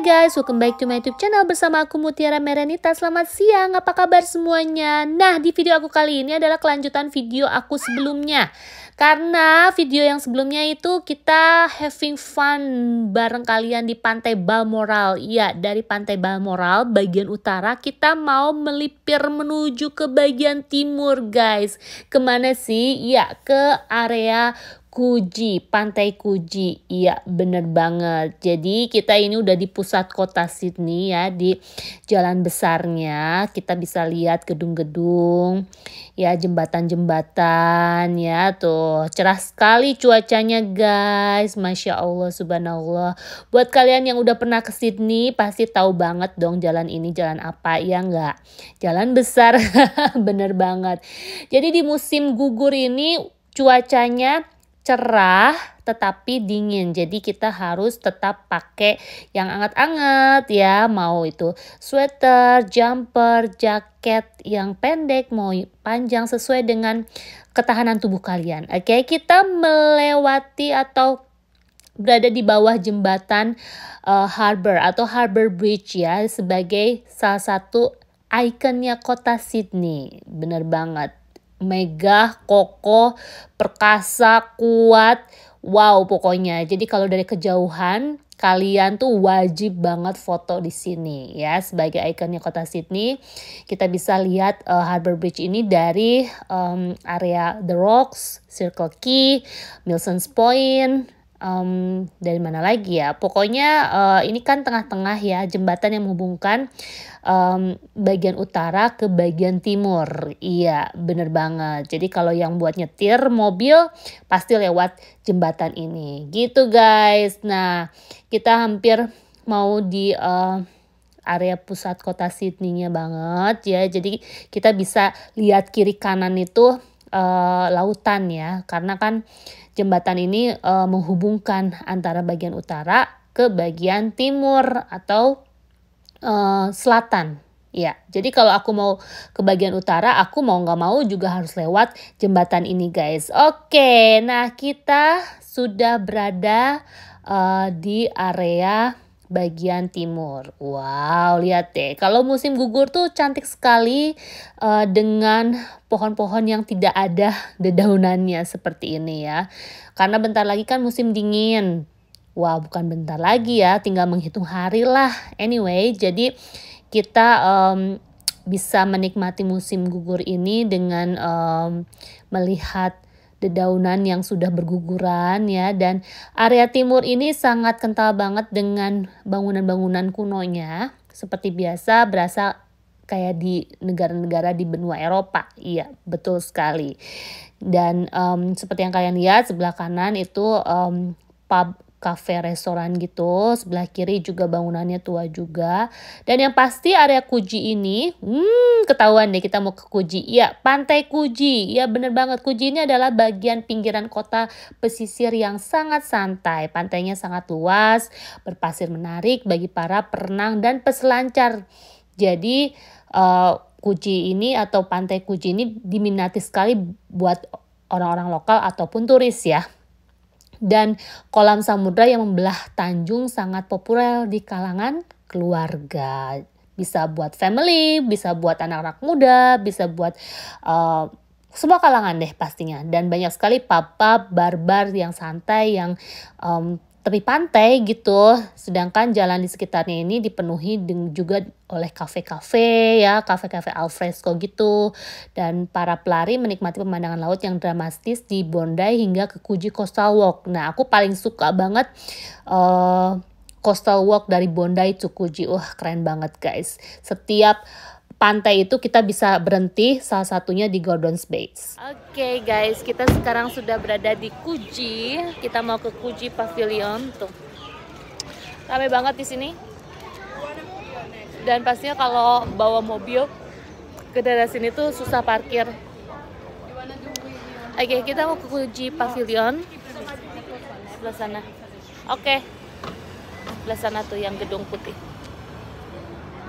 Hai guys, welcome back to my YouTube channel bersama aku Mutiara Merenita. Selamat siang, apa kabar semuanya? Nah, di video aku kali ini adalah kelanjutan video aku sebelumnya. Karena video yang sebelumnya itu kita having fun bareng kalian di Pantai Balmoral. Iya, dari Pantai Balmoral bagian utara kita mau melipir menuju ke bagian timur, guys. Kemana sih? Iya, ke area Kuji, Pantai Kuji. Iya, bener banget. Jadi kita ini udah di pusat kota Sydney ya, di jalan besarnya. Kita bisa lihat gedung-gedung, ya jembatan-jembatan ya tuh. Cerah sekali cuacanya guys. Masya Allah, subhanallah. Buat kalian yang udah pernah ke Sydney, pasti tahu banget dong jalan ini jalan apa, ya enggak? Jalan besar, bener banget. Jadi di musim gugur ini cuacanya cerah tetapi dingin. Jadi kita harus tetap pakai yang anget-anget ya, mau itu sweater, jumper, jaket yang pendek mau panjang sesuai dengan ketahanan tubuh kalian. Oke, kita melewati atau berada di bawah jembatan uh, harbor atau harbor bridge ya sebagai salah satu ikonnya kota Sydney. Bener banget megah, kokoh, perkasa, kuat. Wow, pokoknya. Jadi kalau dari kejauhan kalian tuh wajib banget foto di sini ya sebagai ikonnya kota Sydney. Kita bisa lihat uh, Harbour Bridge ini dari um, area The Rocks, Circle Quay, Milsons Point, um, dari mana lagi ya pokoknya uh, ini kan tengah-tengah ya jembatan yang menghubungkan um, bagian utara ke bagian timur iya bener banget jadi kalau yang buat nyetir mobil pasti lewat jembatan ini gitu guys nah kita hampir mau di uh, area pusat kota Sydney-nya banget ya jadi kita bisa lihat kiri kanan itu uh, lautan ya karena kan jembatan ini uh, menghubungkan antara bagian utara ke bagian timur atau uh, selatan ya jadi kalau aku mau ke bagian utara aku mau nggak mau juga harus lewat jembatan ini guys oke nah kita sudah berada uh, di area bagian timur. Wow, lihat deh. Kalau musim gugur tuh cantik sekali uh, dengan pohon-pohon yang tidak ada dedaunannya seperti ini ya. Karena bentar lagi kan musim dingin. Wah, wow, bukan bentar lagi ya, tinggal menghitung hari lah. Anyway, jadi kita um, bisa menikmati musim gugur ini dengan um, melihat dedaunan yang sudah berguguran ya dan area timur ini sangat kental banget dengan bangunan-bangunan kunonya seperti biasa berasa kayak di negara-negara di benua Eropa. Iya, betul sekali. Dan um, seperti yang kalian lihat sebelah kanan itu um, pub kafe restoran gitu. Sebelah kiri juga bangunannya tua juga. Dan yang pasti area Kuji ini, hmm ketahuan deh kita mau ke Kuji. Ya, Pantai Kuji. Ya bener banget Kuji ini adalah bagian pinggiran kota pesisir yang sangat santai. Pantainya sangat luas, berpasir menarik bagi para perenang dan peselancar. Jadi uh, Kuji ini atau Pantai Kuji ini diminati sekali buat orang-orang lokal ataupun turis ya dan kolam samudra yang membelah Tanjung sangat populer di kalangan keluarga. Bisa buat family, bisa buat anak-anak muda, bisa buat uh, semua kalangan deh pastinya. Dan banyak sekali papa, barbar yang santai, yang um, tepi pantai gitu. Sedangkan jalan di sekitarnya ini dipenuhi juga oleh kafe-kafe ya, kafe-kafe alfresco gitu. Dan para pelari menikmati pemandangan laut yang dramatis di Bondai hingga ke Kuji Coastal Walk. Nah, aku paling suka banget uh, Coastal Walk dari Bondai ke Kuji, Wah, keren banget guys. Setiap pantai itu kita bisa berhenti salah satunya di Gordon's Bay. Oke okay, guys, kita sekarang sudah berada di Kuji. Kita mau ke Kuji Pavilion tuh. Rame banget di sini. Dan pastinya kalau bawa mobil ke daerah sini tuh susah parkir. Oke, okay, kita mau ke Kuji Pavilion. Sebelah sana. Oke. Okay. Sebelah sana tuh yang gedung putih.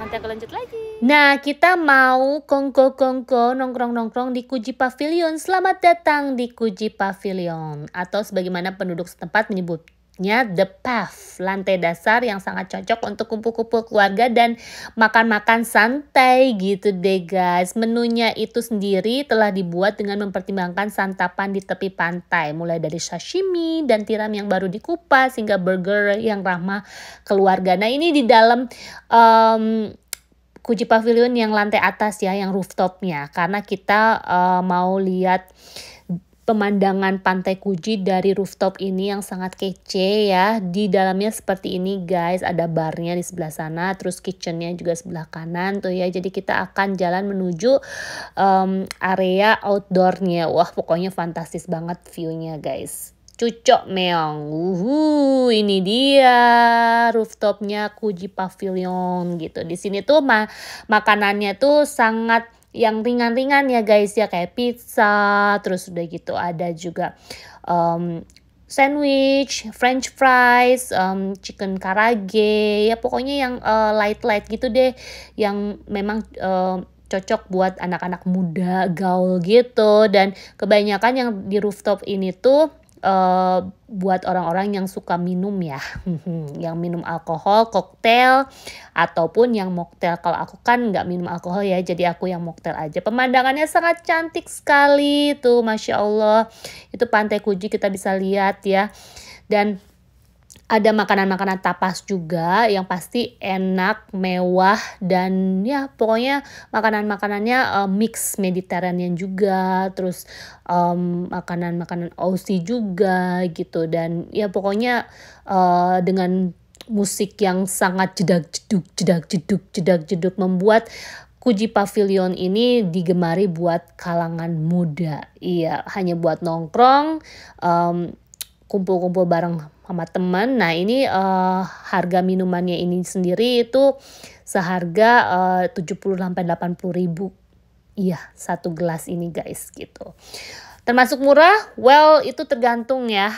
Nanti aku lanjut lagi. Nah, kita mau kongko-kongko nongkrong-nongkrong di Kuji Pavilion. Selamat datang di Kuji Pavilion. Atau sebagaimana penduduk setempat menyebut Selanjutnya The Path, lantai dasar yang sangat cocok untuk kumpul-kumpul keluarga dan makan-makan santai gitu deh guys. Menunya itu sendiri telah dibuat dengan mempertimbangkan santapan di tepi pantai, mulai dari sashimi dan tiram yang baru dikupas hingga burger yang ramah keluarga. Nah ini di dalam um, Kuji Pavilion yang lantai atas ya, yang rooftopnya, karena kita uh, mau lihat pemandangan pantai Kuji dari rooftop ini yang sangat kece ya. Di dalamnya seperti ini guys, ada barnya di sebelah sana, terus kitchennya juga sebelah kanan tuh ya. Jadi kita akan jalan menuju um, area outdoornya. Wah pokoknya fantastis banget viewnya guys. Cucok Meong. Uhu, ini dia rooftopnya Kuji Pavilion gitu. Di sini tuh ma makanannya tuh sangat yang ringan-ringan ya guys ya kayak pizza terus udah gitu ada juga um, sandwich, french fries, um, chicken karage, ya pokoknya yang uh, light-light gitu deh, yang memang uh, cocok buat anak-anak muda gaul gitu dan kebanyakan yang di rooftop ini tuh uh, buat orang-orang yang suka minum ya, yang minum alkohol, koktail, ataupun yang mocktail. Kalau aku kan nggak minum alkohol ya, jadi aku yang mocktail aja. Pemandangannya sangat cantik sekali tuh, Masya Allah. Itu Pantai Kuji kita bisa lihat ya. Dan ada makanan-makanan tapas juga yang pasti enak, mewah dan ya pokoknya makanan-makanannya uh, mix Mediterranean juga, terus um, makanan-makanan Aussie juga gitu dan ya pokoknya uh, dengan musik yang sangat jedak jeduk jedak jeduk jedak jeduk membuat Kuji Pavilion ini digemari buat kalangan muda. Iya, hanya buat nongkrong, um, kumpul-kumpul bareng sama teman. Nah, ini uh, harga minumannya ini sendiri itu seharga uh, 70 sampai 80 ribu. Iya, satu gelas ini guys gitu. Termasuk murah? Well, itu tergantung ya.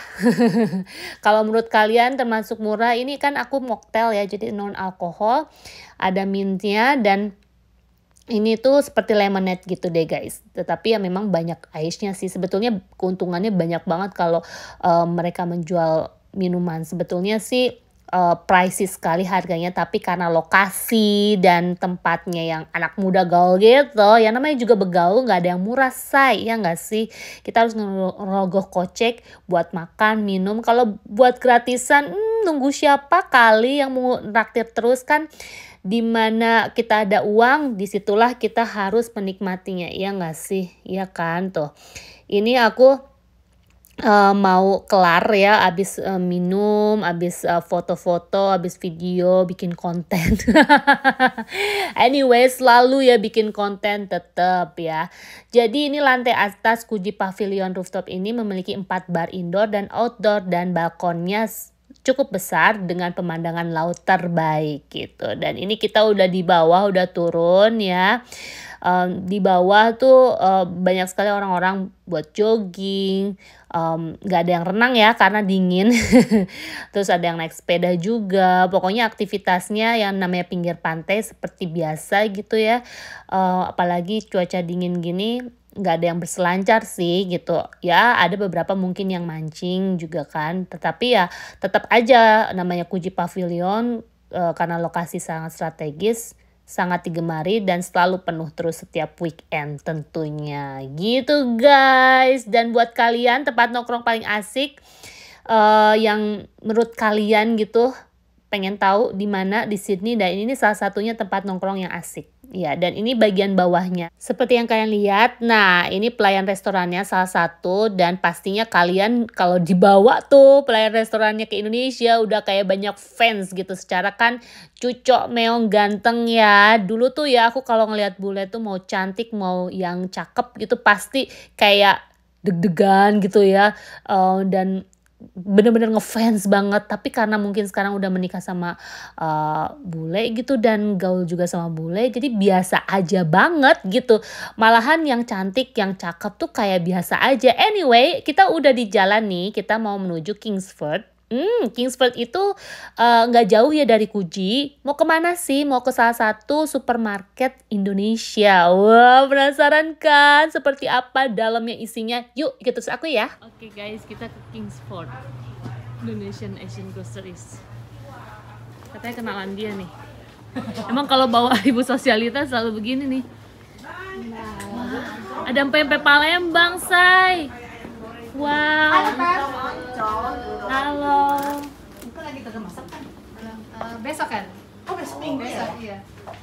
Kalau menurut kalian termasuk murah, ini kan aku mocktail ya, jadi non alkohol, ada mintnya dan ini tuh seperti lemonade gitu deh guys. Tetapi ya memang banyak ice sih. Sebetulnya keuntungannya banyak banget kalau uh, mereka menjual minuman. Sebetulnya sih uh, pricey sekali harganya tapi karena lokasi dan tempatnya yang anak muda gaul gitu ya namanya juga begaul nggak ada yang murah say ya nggak sih kita harus ngerogoh kocek buat makan minum kalau buat gratisan hmm, nunggu siapa kali yang mau raktir terus kan di mana kita ada uang disitulah kita harus menikmatinya ya nggak sih ya kan tuh ini aku uh, mau kelar ya abis uh, minum, abis foto eh, foto-foto, abis video, bikin konten. anyway, selalu ya bikin konten tetap ya. Jadi ini lantai atas Kuji Pavilion Rooftop ini memiliki empat bar indoor dan outdoor dan balkonnya cukup besar dengan pemandangan laut terbaik gitu. Dan ini kita udah di bawah, udah turun ya um, di bawah tuh um, banyak sekali orang-orang buat jogging um, gak ada yang renang ya karena dingin terus ada yang naik sepeda juga pokoknya aktivitasnya yang namanya pinggir pantai seperti biasa gitu ya uh, apalagi cuaca dingin gini nggak ada yang berselancar sih gitu ya ada beberapa mungkin yang mancing juga kan tetapi ya tetap aja namanya Kuji Pavilion eh, karena lokasi sangat strategis sangat digemari dan selalu penuh terus setiap weekend tentunya gitu guys dan buat kalian tempat nongkrong paling asik uh, yang menurut kalian gitu pengen tahu di mana di Sydney dan ini salah satunya tempat nongkrong yang asik. Ya, dan ini bagian bawahnya. Seperti yang kalian lihat, nah ini pelayan restorannya salah satu dan pastinya kalian kalau dibawa tuh pelayan restorannya ke Indonesia udah kayak banyak fans gitu. Secara kan cucok meong ganteng ya. Dulu tuh ya aku kalau ngelihat bule tuh mau cantik mau yang cakep gitu pasti kayak deg-degan gitu ya. Uh, dan bener-bener ngefans banget tapi karena mungkin sekarang udah menikah sama uh, bule gitu dan gaul juga sama bule jadi biasa aja banget gitu malahan yang cantik yang cakep tuh kayak biasa aja anyway kita udah di jalan nih kita mau menuju Kingsford Hmm, Kingsford itu eh, nggak uh, jauh ya dari Kuji. Mau kemana sih? Mau ke salah satu supermarket Indonesia. Wah, wow, penasaran kan? Seperti apa dalamnya isinya? Yuk, ikut terus aku ya. Oke okay, guys, kita ke Kingsford. Indonesian Asian Groceries. Katanya kenalan dia nih. Emang kalau bawa ibu sosialita selalu begini nih. Wah, Ada pempek Palembang, say. Wow. Halo, Pak. Halo. Bukan lagi tengah masak kan? Uh, besok kan? Oh, besok minggu oh, iya. besok, ya? Iya.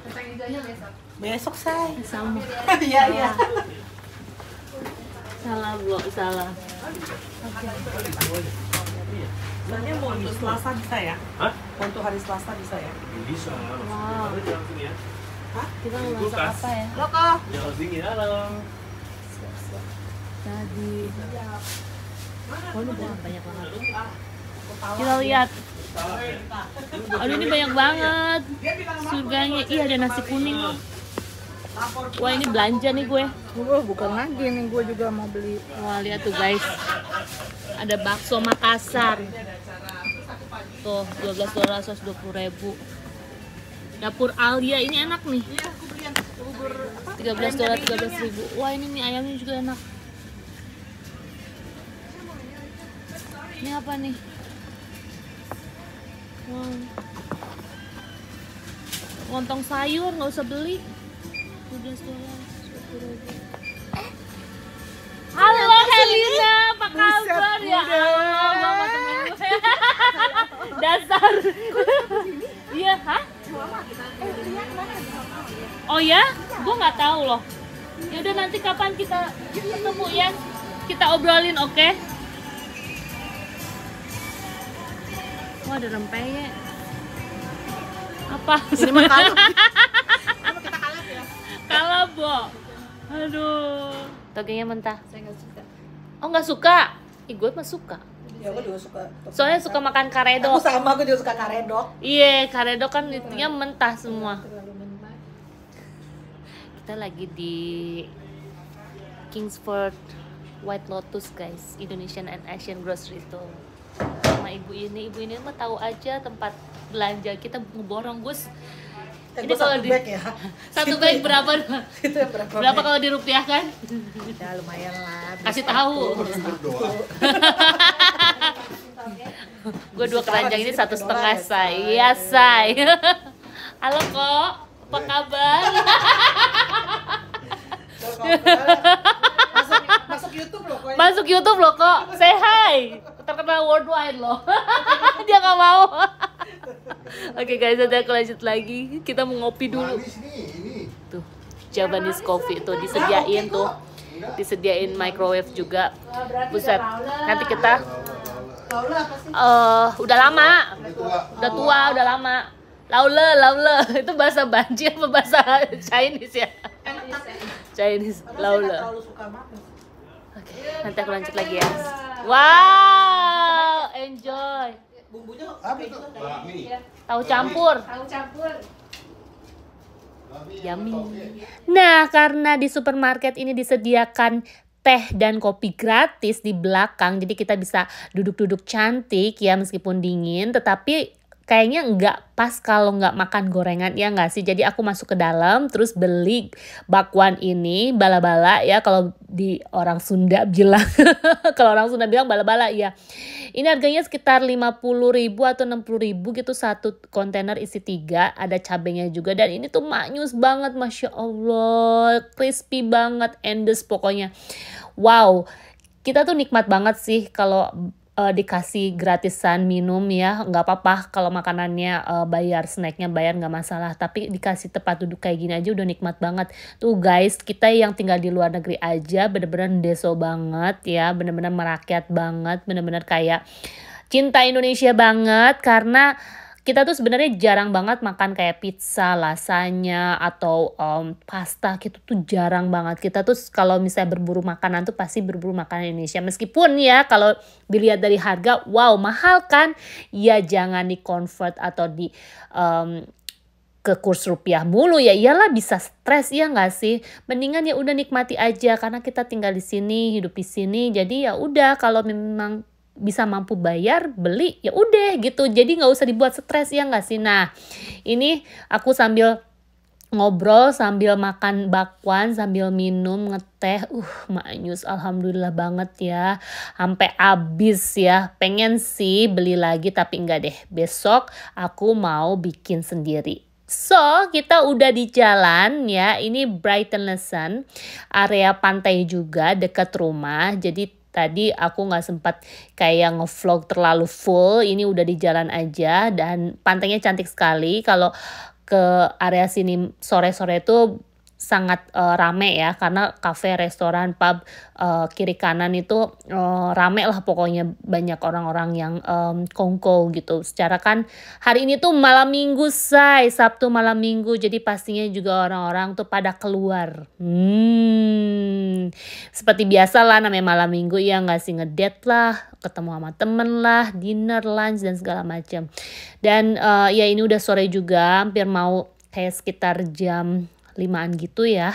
Kita hijaunya besok. Besok, say. Sama. Iya, iya. Salah, Bu. Salah. Okay. Sebenarnya mau untuk Selasa bisa ya? Hah? Untuk hari Selasa bisa ya? Bisa. Wow. Kita mau masak ya. apa ya? Loko. Jangan dingin, halo tadi oh, banyak banget kita lihat aduh ini banyak banget surganya iya ada nasi kuning Wah ini belanja nih gue. Oh, bukan lagi nih gue juga mau beli. Wah lihat tuh guys, ada bakso Makassar. Tuh 12 dolar 120 ribu. Dapur Alia ini enak nih. 13 iya, dolar 13 ribu. Wah ini nih ayamnya juga enak. Ini apa nih? Wow. sayur nggak usah beli. Halo Helena, apa kabar ya Allah, mama temen gue. Dasar. Iya, hah? Oh ya? Gue nggak tahu loh. Ya udah nanti kapan kita ketemu ya? Kita obrolin, oke? Okay? Wah, ada rempeyek. Apa? Ini mah kalap. kita kalap ya? Kalap, Bo. Aduh. Togenya mentah. Saya nggak suka. Oh, nggak suka? Ih, gue mah suka. Ya, gue juga suka. Soalnya suka makan karedok. Aku sama, aku juga suka karedok. Iya, karedok kan intinya mentah semua. Kita lagi di Kingsford White Lotus guys, Indonesian and Asian Grocery Store ibu ini ibu ini mah tahu aja tempat belanja kita ngeborong gus Eh, ini kalau di bag ya. satu bag ya. berapa? Itu ya, berapa? Berapa kalau dirupiahkan? Ya lumayan lah. Kasih tahu. Gue dua keranjang ini satu setengah say. Iya say. Halo kok, apa kabar? masuk YouTube loh kok. Masuk YouTube loh kok. Say hi. Terkenal worldwide loh. Dia nggak mau. Oke okay, guys, nanti aku lanjut lagi. Kita mau ngopi dulu. Tuh, Japanese coffee tuh nah, disediain tuh. Disediain microwave juga. Ah, Buset. Nanti kita Uh, udah lama, udah tua, udah lama. Laule, laule, itu bahasa banjir apa bahasa Chinese ya? Kan- Chinese, laule. Nanti aku lanjut lagi ya. Wow, enjoy. Bumbunya apa itu? Iya. Tahu campur. Tahu campur. Yummy. Nah, karena di supermarket ini disediakan teh dan kopi gratis di belakang jadi kita bisa duduk-duduk cantik ya meskipun dingin tetapi kayaknya nggak pas kalau nggak makan gorengan ya nggak sih jadi aku masuk ke dalam terus beli bakwan ini bala-bala ya kalau di orang Sunda bilang kalau orang Sunda bilang bala-bala ya ini harganya sekitar 50 ribu atau 60 ribu gitu satu kontainer isi tiga ada cabenya juga dan ini tuh maknyus banget Masya Allah crispy banget endes pokoknya wow kita tuh nikmat banget sih kalau uh, dikasih gratisan minum ya nggak apa-apa kalau makanannya uh, bayar snacknya bayar nggak masalah tapi dikasih tempat duduk kayak gini aja udah nikmat banget tuh guys kita yang tinggal di luar negeri aja bener-bener deso banget ya bener-bener merakyat banget bener-bener kayak cinta Indonesia banget karena kita tuh sebenarnya jarang banget makan kayak pizza, lasagna atau um, pasta gitu tuh jarang banget. Kita tuh kalau misalnya berburu makanan tuh pasti berburu makanan Indonesia. Meskipun ya kalau dilihat dari harga, wow mahal kan? Ya jangan di convert atau di um, ke kurs rupiah mulu ya iyalah bisa stres ya nggak sih mendingan ya udah nikmati aja karena kita tinggal di sini hidup di sini jadi ya udah kalau memang bisa mampu bayar beli ya udah gitu jadi nggak usah dibuat stres ya nggak sih nah ini aku sambil ngobrol sambil makan bakwan sambil minum ngeteh uh maknyus alhamdulillah banget ya sampai habis ya pengen sih beli lagi tapi enggak deh besok aku mau bikin sendiri So, kita udah di jalan ya. Ini Brighton Lesson, area pantai juga dekat rumah. Jadi tadi aku nggak sempat kayak ngevlog terlalu full ini udah di jalan aja dan pantainya cantik sekali kalau ke area sini sore-sore itu sangat uh, rame ya karena kafe, restoran, pub uh, kiri kanan itu uh, rame lah pokoknya banyak orang-orang yang um, kongko gitu. Secara kan hari ini tuh malam minggu say, Sabtu malam minggu jadi pastinya juga orang-orang tuh pada keluar. Hmm seperti biasa lah namanya malam minggu ya nggak sih ngedate lah, ketemu sama temen lah, dinner, lunch dan segala macam. Dan uh, ya ini udah sore juga, hampir mau kayak sekitar jam limaan gitu ya.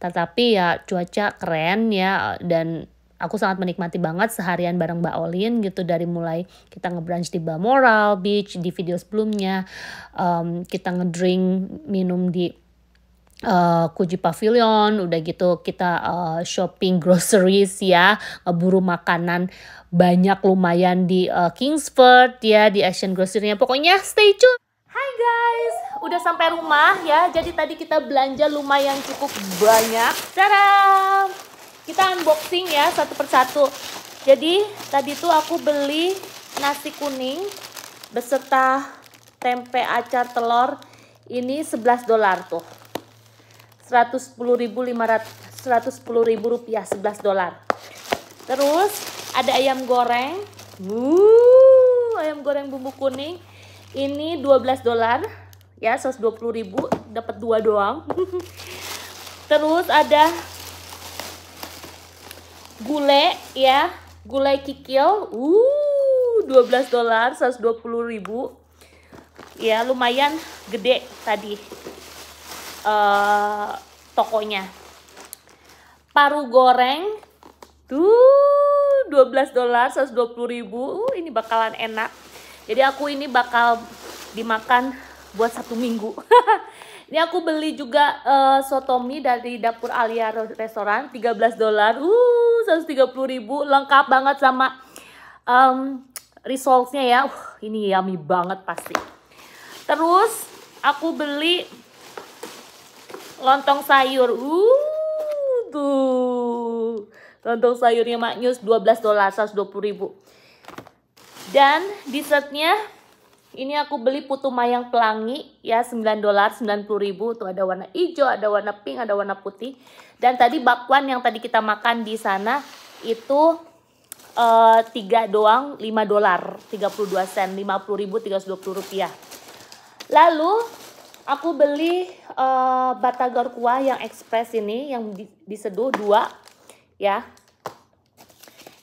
Tetapi ya cuaca keren ya dan aku sangat menikmati banget seharian bareng Mbak Olin gitu dari mulai kita ngebrunch di Balmoral Beach di video sebelumnya um, kita ngedrink minum di uh, Kuji Pavilion, udah gitu kita uh, shopping groceries ya, ngeburu makanan banyak lumayan di uh, Kingsford ya, di Action Grocery-nya. Pokoknya stay tune. Hai guys, udah sampai rumah ya. Jadi tadi kita belanja lumayan cukup banyak. Cara Kita unboxing ya satu persatu. Jadi tadi tuh aku beli nasi kuning beserta tempe acar telur ini 11 dolar tuh 110.000 rupiah 11 dolar. Terus ada ayam goreng. Wuh, ayam goreng bumbu kuning. Ini 12 dolar. Ya, 120.000 dapat 2 doang. Terus ada gulai ya, gulai kikil. Uh, 12 dolar 120.000. Ya, lumayan gede tadi. Eh, tokonya paru goreng tuh 12 dolar 120 ribu uh, ini bakalan enak jadi aku ini bakal dimakan buat satu minggu ini aku beli juga uh, sotomi dari dapur alia restoran 13 dolar uh 130 ribu lengkap banget sama um, resultsnya ya uh, ini yummy banget pasti terus aku beli lontong sayur. Uh, tuh. Lontong sayurnya maknyus 12 dolar, 120 ribu. Dan dessertnya ini aku beli putu mayang pelangi ya 9 dolar 90 ribu tuh ada warna hijau, ada warna pink, ada warna putih. Dan tadi bakwan yang tadi kita makan di sana itu eh, tiga uh, doang 5 dolar 32 sen 50 ribu 320 rupiah lalu Aku beli uh, eh, batagor kuah yang ekspres ini yang di, diseduh dua ya.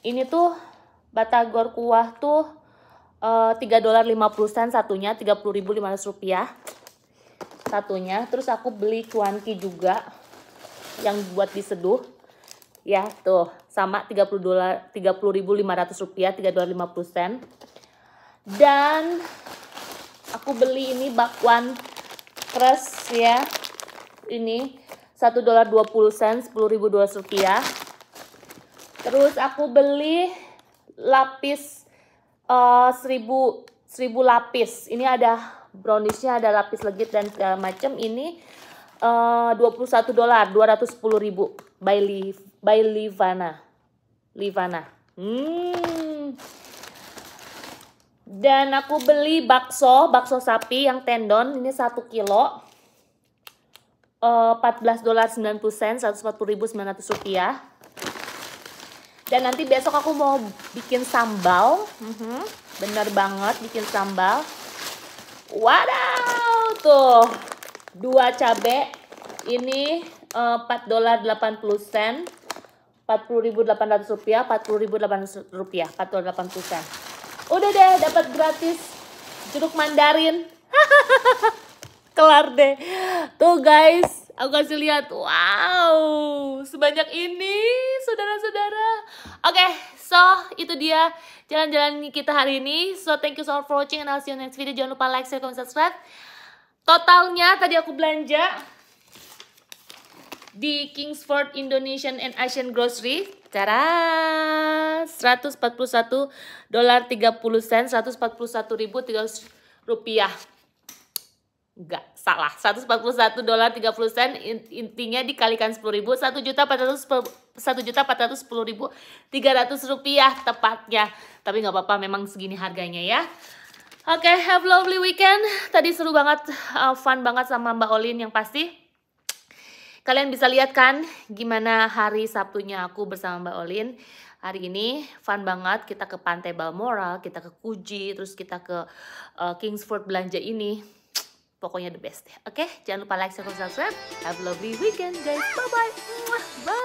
Ini tuh batagor kuah tuh eh, tiga dolar lima sen satunya tiga rupiah satunya. Terus aku beli cuanki juga yang buat diseduh ya tuh sama 30 dolar 30.500 rupiah 3 dolar 50 sen dan aku beli ini bakwan Crest ya. Ini 1 dolar 20 sen, 10.200 rupiah. Terus aku beli lapis uh, 1000 1000 lapis. Ini ada browniesnya, ada lapis legit dan segala macam. Ini eh, uh, 21 dolar, 210 ribu by, Liv, by Livana. Livana. Hmm. Dan aku beli bakso, bakso sapi yang tendon, ini 1 kilo. Uh, 14,90 140.900 rupiah. Dan nanti besok aku mau bikin sambal. Uh mhm, -huh. Bener banget bikin sambal. Wadaw, tuh. Dua cabe. Ini eh, uh, 4,80 sen. 40.800 rupiah, 40.800 rupiah, sen udah deh dapat gratis jeruk mandarin kelar deh tuh guys aku kasih lihat wow sebanyak ini saudara-saudara oke okay, so itu dia jalan-jalan kita hari ini so thank you so much for watching and I'll see you next video jangan lupa like share comment subscribe totalnya tadi aku belanja di Kingsford Indonesian and Asian Grocery Cara 141 dolar 30 sen, 141 rupiah. Enggak, salah. 141 dolar 30 sen intinya dikalikan 10 ribu, 1 juta 400 1 juta 410 ribu 300 rupiah tepatnya. Tapi nggak apa-apa, memang segini harganya ya. Oke, okay, have lovely weekend. Tadi seru banget, uh, fun banget sama Mbak Olin yang pasti. Kalian bisa lihat kan gimana hari Sabtunya aku bersama Mbak Olin. Hari ini fun banget, kita ke Pantai Balmoral, kita ke Kuji, terus kita ke uh, Kingsford belanja ini. Pokoknya the best deh. Oke, okay? jangan lupa like, share, dan subscribe. Have a lovely weekend guys. Bye-bye. Bye.